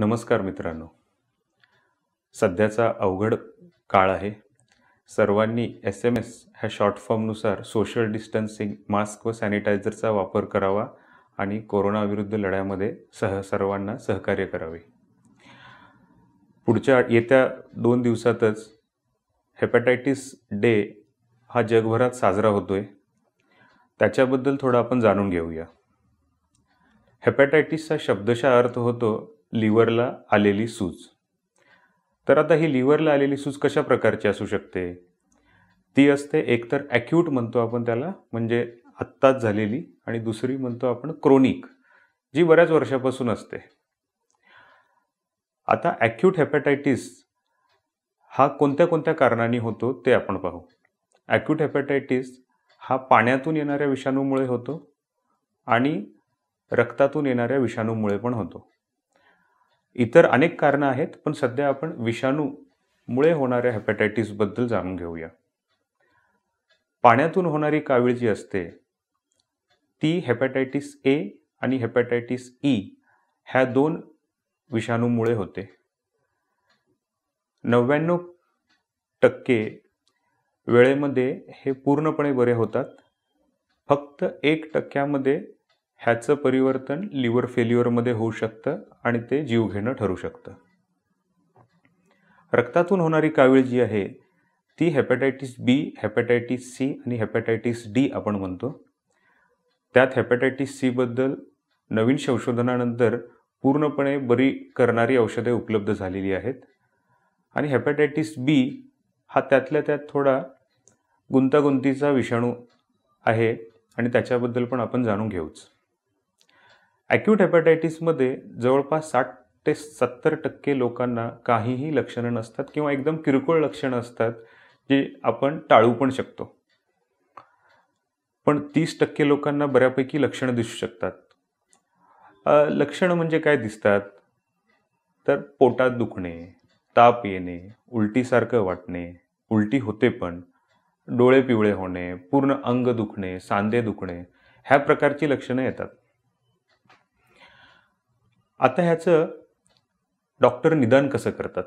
नमस्कार मित्रांनो सध्याचा अवघड काळ आहे सर्वांनी एस एम एस ह्या शॉर्ट फॉर्मनुसार सोशल डिस्टन्सिंग मास्क व सॅनिटायझरचा वापर करावा आणि कोरोनाविरुद्ध लढ्यामध्ये सह सर्वांना सहकार्य करावे पुढच्या येत्या दोन दिवसातच हेपॅटायटिस डे हा जगभरात साजरा होतो आहे त्याच्याबद्दल थोडं आपण जाणून घेऊया हेपॅटायटिसचा शब्दशा अर्थ होतो लिव्हरला आलेली सूज तर आता ही लिव्हरला आलेली सूज कशा प्रकारची असू शकते ती असते एकतर ॲक्यूट म्हणतो आपण त्याला म्हणजे आत्ताच झालेली आणि दुसरी म्हणतो आपण क्रोनिक जी बऱ्याच वर्षापासून असते आता ॲक्यूट हेपॅटायटिस हा कोणत्या कोणत्या कारणांनी होतो ते आपण पाहू ॲक्यूट हेपॅटायटिस हा पाण्यातून येणाऱ्या विषाणूमुळे होतो आणि रक्तातून येणाऱ्या विषाणूमुळे पण होतो इतर अनेक कारणं आहेत पण सध्या आपण विषाणूमुळे होणाऱ्या हेपॅटायटिसबद्दल जाणून घेऊया पाण्यातून होणारी कावीळ जी असते ती हेपॅटायटिस ए आणि हेपॅटायटिस ई e ह्या दोन विषाणूमुळे होते नव्याण्णव टक्के वेळेमध्ये हे पूर्णपणे बरे होतात फक्त एक टक्क्यामध्ये ह्याचं परिवर्तन लिव्हर फेल्युअरमध्ये होऊ शकतं आणि ते जीवघेणं ठरू शकतं रक्तातून होणारी कावीळ जी आहे ती हेपॅटायटिस बी हेपॅटायटिस सी आणि हेपॅटायटिस डी आपण म्हणतो त्यात हेपॅटायटिस सीबद्दल नवीन संशोधनानंतर पूर्णपणे बरी करणारी औषधे उपलब्ध झालेली आहेत आणि हेपॅटायटिस बी हा त्यातल्या त्यात थोडा गुंतागुंतीचा विषाणू आहे आणि त्याच्याबद्दल पण आपण जाणून घेऊच ॲक्यूट हेपॅटायटिसमध्ये जवळपास साठ ते सत्तर टक्के लोकांना काहीही लक्षणं नसतात किंवा एकदम किरकोळ लक्षणं असतात जे आपण टाळू पण शकतो पण तीस टक्के लोकांना बऱ्यापैकी लक्षणं दिसू शकतात लक्षणं म्हणजे काय दिसतात तर पोटात दुखणे ताप येणे उलटीसारखं वाटणे उलटी होते पण डोळे पिवळे होणे पूर्ण अंग दुखणे सांधे दुखणे ह्या प्रकारची लक्षणं येतात आता ह्याचं डॉक्टर निदान कसं करतात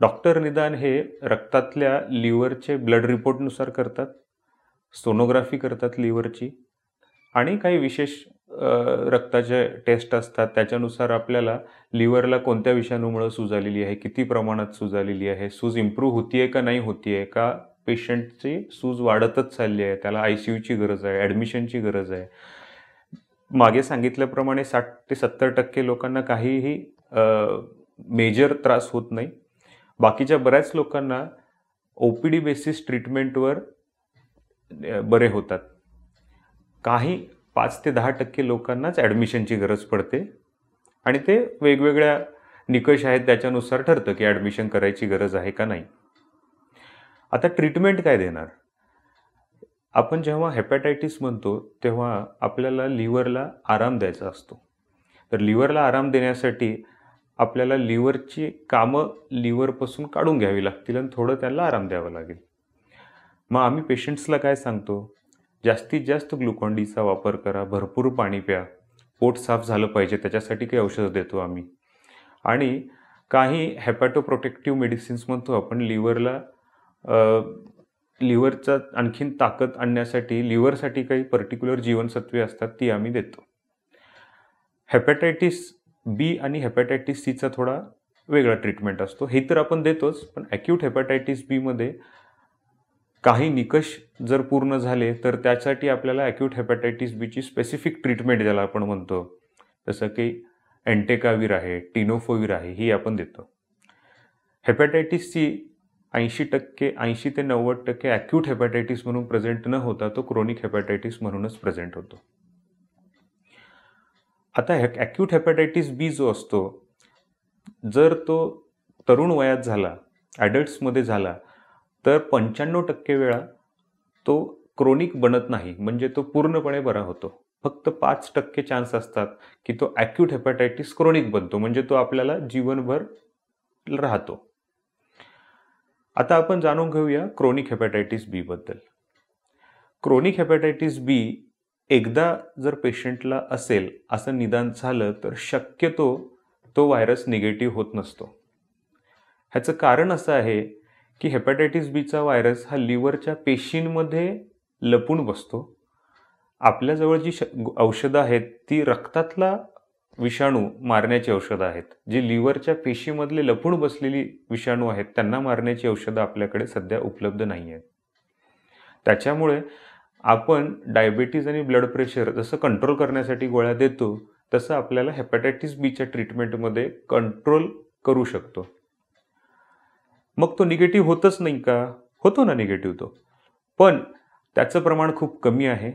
डॉक्टर निदान हे रक्तातल्या लिव्हरचे ब्लड रिपोर्टनुसार करतात सोनोग्राफी करतात लिव्हरची आणि काही विशेष रक्ताचे टेस्ट असतात त्याच्यानुसार आपल्याला लिव्हरला कोणत्या विषाणूमुळं सूज आलेली आहे किती प्रमाणात सूज आलेली आहे सूज इम्प्रूव्ह आहे का नाही आहे का पेशंटची सूज वाढतच चालली आहे त्याला आय सी यूची गरज आहे ॲडमिशनची गरज आहे मागे सांगितल्याप्रमाणे साठ ते सत्तर टक्के लोकांना काहीही मेजर त्रास होत नाही बाकीच्या बऱ्याच लोकांना ओ पी डी बेसिस ट्रीटमेंटवर बरे होतात काही पाच ते दहा टक्के लोकांनाच ॲडमिशनची गरज पडते आणि ते वेगवेगळ्या निकष आहेत त्याच्यानुसार ठरतं की ॲडमिशन करायची गरज आहे का नाही आता ट्रीटमेंट काय देणार आपण जेव्हा हेपॅटायटिस म्हणतो तेव्हा आपल्याला लिव्हरला आराम द्यायचा असतो तर लिव्हरला आराम देण्यासाठी आपल्याला लिव्हरची कामं लिव्हरपासून काढून घ्यावी लागतील आणि थोडं त्यांना आराम द्यावा लागेल मग आम्ही पेशंट्सला काय सांगतो जास्तीत जास्त ग्लुकॉन वापर करा भरपूर पाणी प्या पोट साफ झालं पाहिजे त्याच्यासाठी काही औषधं देतो आम्ही आणि काही हॅपॅटोप्रोटेक्टिव्ह प्रोटेक्टिव्ह मेडिसिन्स म्हणतो आपण लिव्हरला लिव्हरचा आणखीन ताकद आणण्यासाठी लिव्हरसाठी काही पर्टिक्युलर जीवनसत्वे असतात ती आम्ही देतो हेपॅटायटिस बी आणि हेपॅटायटिस सीचा थोडा वेगळा ट्रीटमेंट असतो हे तर आपण देतोच पण ॲक्यूट हेपॅटायटिस बीमध्ये काही निकष जर पूर्ण झाले तर त्यासाठी आपल्याला ॲक्यूट हेपॅटायटिस बीची स्पेसिफिक ट्रीटमेंट ज्याला आपण म्हणतो जसं की अँटेकावीर आहे टिनोफोविर आहे ही आपण देतो हेपॅटायटिस सी ऐंशी टक्के ऐंशी ते नव्वद टक्के ॲक्यूट हेपॅटायटिस म्हणून प्रेझेंट न होता तो क्रोनिक हेपॅटायटिस म्हणूनच प्रेझेंट होतो आता हे ॲक्यूट हेपॅटायटिस बी जो असतो जर तो तरुण वयात झाला ॲडल्ट्समध्ये झाला तर पंच्याण्णव टक्के वेळा तो क्रोनिक बनत नाही म्हणजे तो पूर्णपणे बरा होतो फक्त पाच टक्के चान्स असतात की तो ॲक्यूट हेपॅटायटिस क्रोनिक बनतो म्हणजे तो आपल्याला जीवनभर राहतो आता आपण जाणून घेऊया क्रोनिक हेपॅटायटिस बी बद्दल क्रोनिक हेपॅटायटिस बी एकदा जर पेशंटला असेल असं निदान झालं तर शक्यतो तो व्हायरस निगेटिव्ह होत नसतो ह्याचं कारण असं आहे की हेपॅटायटिस बीचा व्हायरस हा लिव्हरच्या पेशींमध्ये लपून बसतो आपल्याजवळ जी श औषधं आहेत ती रक्तातला विषाणू मारण्याची औषधं आहेत जी लिव्हरच्या पेशीमधले लपून बसलेली विषाणू आहेत त्यांना मारण्याची औषधं आपल्याकडे सध्या उपलब्ध नाही आहेत त्याच्यामुळे आपण डायबेटीज आणि ब्लड प्रेशर जसं कंट्रोल करण्यासाठी गोळ्या देतो तसं आपल्याला हेपॅटायटिस बीच्या ट्रीटमेंटमध्ये कंट्रोल करू शकतो मग तो निगेटिव्ह होतच नाही का होतो ना निगेटिव्ह तो पण त्याचं प्रमाण खूप कमी आहे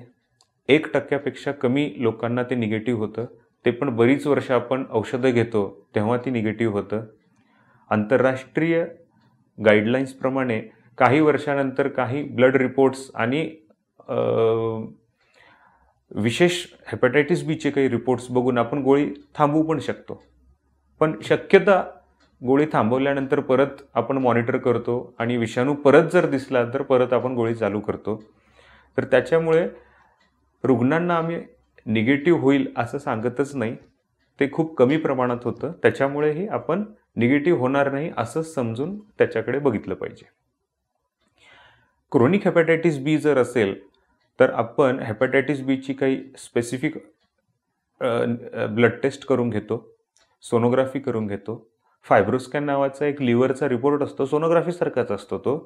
एक टक्क्यापेक्षा कमी लोकांना ते निगेटिव्ह होतं ते पण बरीच वर्ष आपण औषधं घेतो तेव्हा ती निगेटिव्ह होतं आंतरराष्ट्रीय गाईडलाईन्सप्रमाणे काही वर्षानंतर काही ब्लड रिपोर्ट्स आणि विशेष हेपेटायटिस बीचे काही रिपोर्ट्स बघून आपण गोळी थांबवू पण शकतो पण शक्यता गोळी थांबवल्यानंतर परत आपण मॉनिटर करतो आणि विषाणू परत जर दिसला तर परत आपण गोळी चालू करतो तर त्याच्यामुळे रुग्णांना आम्ही निगेटिव्ह होईल असं सांगतच नाही ते खूप कमी प्रमाणात होतं त्याच्यामुळेही आपण निगेटिव्ह होणार नाही असं समजून त्याच्याकडे बघितलं पाहिजे क्रोनिक हेपॅटायटिस बी जर असेल तर आपण हेपॅटायटिस बीची काही स्पेसिफिक ब्लड टेस्ट करून घेतो सोनोग्राफी करून घेतो फायब्रोस्कॅन नावाचा एक लिव्हरचा रिपोर्ट असतो सोनोग्राफीसारखाच असतो तो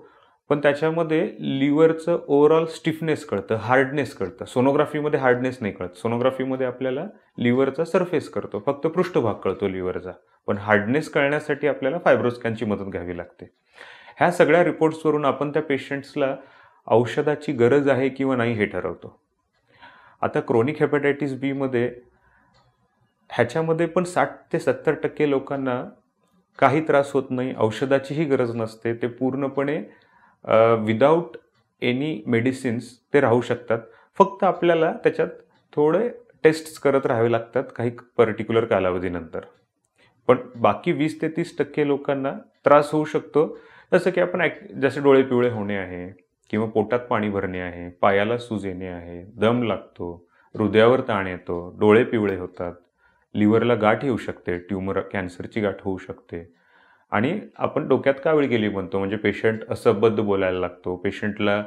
पण त्याच्यामध्ये लिव्हरचं ओव्हरऑल स्टिफनेस कळतं हार्डनेस कळतं सोनोग्राफीमध्ये हार्डनेस नाही कळत सोनोग्राफीमध्ये आपल्याला लिव्हरचा सरफेस करतो फक्त पृष्ठभाग कळतो लिव्हरचा पण हार्डनेस कळण्यासाठी आपल्याला फायब्रोस्कॅनची मदत घ्यावी लागते ह्या सगळ्या रिपोर्ट्सवरून आपण त्या पेशंट्सला औषधाची गरज आहे किंवा नाही हे ठरवतो आता क्रोनिक हेपेटायटिस बीमध्ये ह्याच्यामध्ये पण साठ ते सत्तर टक्के लोकांना काही त्रास होत नाही औषधाचीही गरज नसते ते पूर्णपणे विदाऊट एनी मेडिसिन्स ते राहू शकतात फक्त आपल्याला त्याच्यात थोडे टेस्ट्स करत राहावे लागतात काही पर्टिक्युलर कालावधीनंतर पण बाकी वीस ते तीस टक्के लोकांना त्रास होऊ शकतो जसं की आपण जसे डोळे पिवळे होणे आहे किंवा पोटात पाणी भरणे आहे पायाला सूज येणे आहे दम लागतो हृदयावर ताण येतो डोळे पिवळे होतात लिव्हरला गाठ येऊ शकते ट्युमर कॅन्सरची गाठ होऊ शकते आणि आपण डोक्यात का वेळ गेली म्हणतो म्हणजे पेशंट असंबद्ध बोलायला लागतो पेशंटला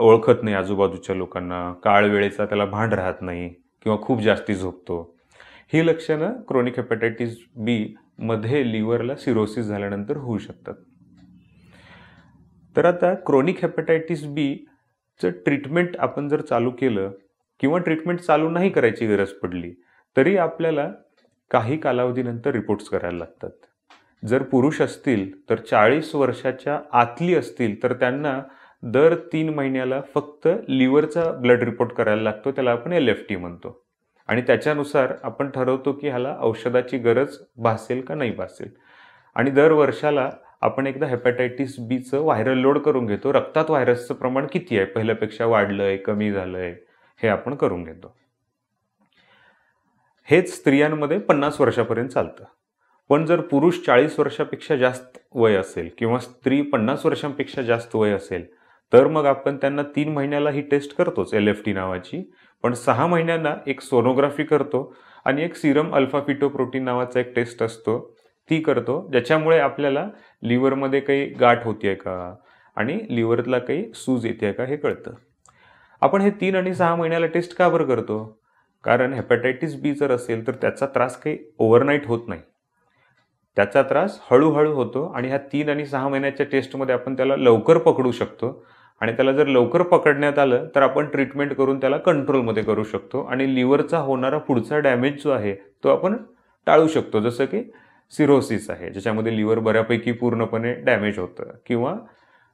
ओळखत नाही आजूबाजूच्या लोकांना काळ वेळेचा त्याला भांड राहत नाही किंवा खूप जास्ती झोपतो ही लक्षणं क्रोनिक हेपेटायटीस बी मध्ये लिव्हरला सिरोसिस झाल्यानंतर होऊ शकतात तर आता क्रोनिक बी बीचं ट्रीटमेंट आपण जर चालू केलं किंवा ट्रीटमेंट चालू नाही करायची गरज पडली तरी आपल्याला काही कालावधीनंतर रिपोर्ट्स करायला लागतात जर पुरुष असतील तर चाळीस वर्षाच्या आतली असतील तर त्यांना दर तीन महिन्याला फक्त लिव्हरचा ब्लड रिपोर्ट करायला लागतो त्याला आपण एल एफ टी म्हणतो आणि त्याच्यानुसार आपण ठरवतो की ह्याला औषधाची गरज भासेल का नाही भासेल आणि दर वर्षाला आपण एकदा हेपॅटायटिस बीचं व्हायरल लोड करून घेतो रक्तात व्हायरसचं प्रमाण किती आहे पहिल्यापेक्षा वाढलं कमी झालं हे आपण करून घेतो हेच स्त्रियांमध्ये पन्नास वर्षापर्यंत चालतं पण जर पुरुष चाळीस वर्षापेक्षा जास्त वय असेल किंवा स्त्री पन्नास वर्षांपेक्षा जास्त वय असेल तर मग आपण त्यांना तीन महिन्याला ही टेस्ट करतोच एल एफ टी नावाची पण सहा महिन्यांना एक सोनोग्राफी करतो आणि एक सिरम अल्फा फिटो प्रोटीन नावाचा एक टेस्ट असतो ती करतो ज्याच्यामुळे आपल्याला लिव्हरमध्ये काही गाठ होते का आणि लिव्हरला काही सूज येते का हे कळतं आपण हे तीन आणि सहा महिन्याला टेस्ट का बरं करतो कारण हेपॅटायटिस बी जर असेल तर त्याचा त्रास काही ओव्हरनाईट होत नाही त्याचा त्रास हळूहळू होतो आणि ह्या तीन आणि सहा महिन्याच्या टेस्टमध्ये आपण त्याला लवकर पकडू शकतो आणि त्याला जर लवकर पकडण्यात आलं तर आपण ट्रीटमेंट करून त्याला कंट्रोलमध्ये करू शकतो आणि लिव्हरचा होणारा पुढचा डॅमेज जो आहे तो आपण टाळू शकतो जसं की सिरोसिस आहे ज्याच्यामध्ये लिव्हर बऱ्यापैकी पूर्णपणे डॅमेज होतं किंवा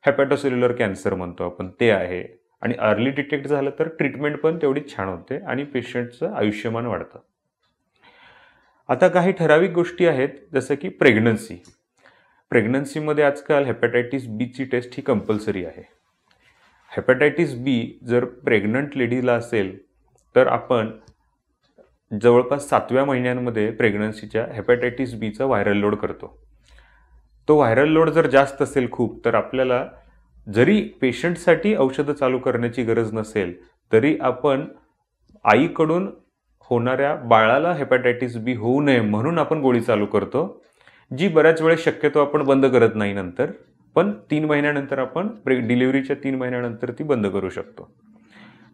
हॅपॅटोसेल्युलर कॅन्सर म्हणतो आपण ते आहे आणि अर्ली डिटेक्ट झालं तर ट्रीटमेंट पण तेवढीच छान होते आणि पेशंटचं आयुष्यमान वाढतं आता काही ठराविक गोष्टी आहेत जसं की प्रेग्नन्सी प्रेग्नन्सीमध्ये आजकाल हेपॅटायटिस बीची टेस्ट ही कंपल्सरी आहे हेपॅटायटिस बी जर प्रेग्नंट लेडीला असेल तर आपण जवळपास सातव्या महिन्यांमध्ये प्रेग्नन्सीच्या हेपॅटायटिस बीचा व्हायरल लोड करतो तो व्हायरल लोड जर जास्त असेल खूप तर आपल्याला जरी पेशंटसाठी औषधं चालू करण्याची गरज नसेल तरी आपण आईकडून होणाऱ्या बाळाला हेपॅटायटिस बी होऊ नये म्हणून आपण गोळी चालू करतो जी बऱ्याच वेळेस शक्यतो आपण बंद करत नाही नंतर पण तीन महिन्यानंतर आपण प्रे डिलिव्हरीच्या तीन महिन्यानंतर ती बंद करू शकतो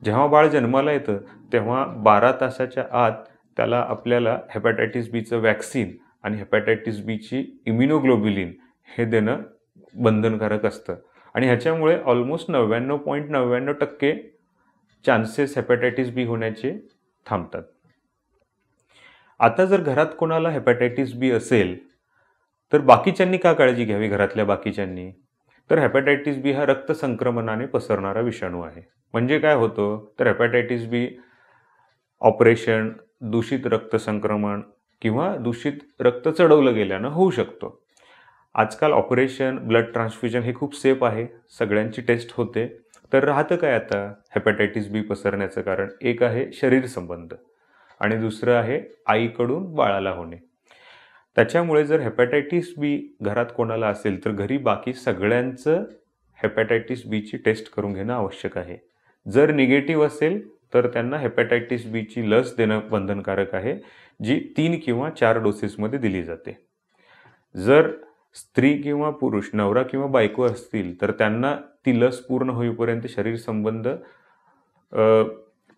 जेव्हा बाळ जन्माला येतं तेव्हा बारा तासाच्या आत त्याला आपल्याला हेपॅटायटिस बीचं वॅक्सिन आणि हेपॅटायटिस बीची इम्युनोग्लोबिलिन हे देणं बंधनकारक असतं आणि ह्याच्यामुळे ऑलमोस्ट नव्याण्णव पॉईंट नव्याण्णव टक्के चान्सेस हेपॅटायटिस बी होण्याचे थांबतात आता जर घरात कोणाला हेपॅटायटिस बी असेल तर बाकीच्यांनी का काळजी घ्यावी घरातल्या बाकीच्यांनी तर हेपॅटायटिस बी हा रक्त संक्रमणाने पसरणारा विषाणू आहे म्हणजे काय होतं तर हेपॅटायटिस बी ऑपरेशन दूषित रक्त संक्रमण किंवा दूषित रक्त चढवलं गेल्यानं होऊ शकतो आजकाल ऑपरेशन ब्लड ट्रान्सफ्युजन हे खूप सेफ आहे सगळ्यांची टेस्ट होते तर राहतं काय आता हेपॅटायटिस बी पसरण्याचं कारण एक आहे शरीर संबंध आणि दुसरं आहे आईकडून बाळाला होणे त्याच्यामुळे जर हेपॅटायटिस बी घरात कोणाला असेल तर घरी बाकी सगळ्यांचं हेपॅटायटिस बीची टेस्ट करून घेणं आवश्यक आहे जर निगेटिव्ह असेल तर त्यांना हेपॅटायटिस बीची लस देणं बंधनकारक आहे जी तीन किंवा चार डोसेसमध्ये दिली जाते जर स्त्री किंवा पुरुष नवरा किंवा बायको असतील तर त्यांना ती लस पूर्ण होईपर्यंत शरीर संबंध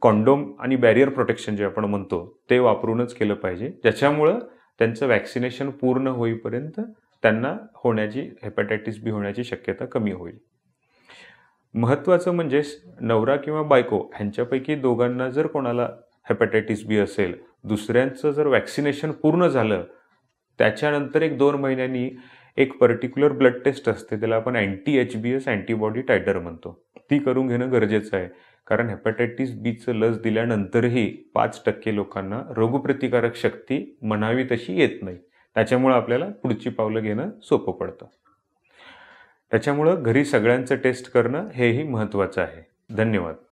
कॉन्डोम आणि बॅरियर प्रोटेक्शन जे आपण म्हणतो ते वापरूनच केलं पाहिजे ज्याच्यामुळं त्यांचं वॅक्सिनेशन पूर्ण होईपर्यंत त्यांना होण्याची हेपॅटायटिस बी होण्याची शक्यता कमी होईल महत्त्वाचं म्हणजे नवरा किंवा बायको ह्यांच्यापैकी दोघांना जर कोणाला हेपॅटायटिस बी असेल दुसऱ्यांचं जर वॅक्सिनेशन पूर्ण झालं त्याच्यानंतर एक दोन महिन्यांनी एक पर्टिक्युलर ब्लड टेस्ट असते त्याला आपण anti H B S antibody titre म्हणतो ती करून घेणं गरजेचं आहे कारण हेपॅटायटिस बीचं लस दिल्यानंतरही पाच टक्के लोकांना रोगप्रतिकारक शक्ती म्हणावी तशी येत नाही त्याच्यामुळं आपल्याला पुढची पावलं घेणं सोपं पडतं त्याच्यामुळं घरी सगळ्यांचं टेस्ट करणं हेही महत्त्वाचं आहे धन्यवाद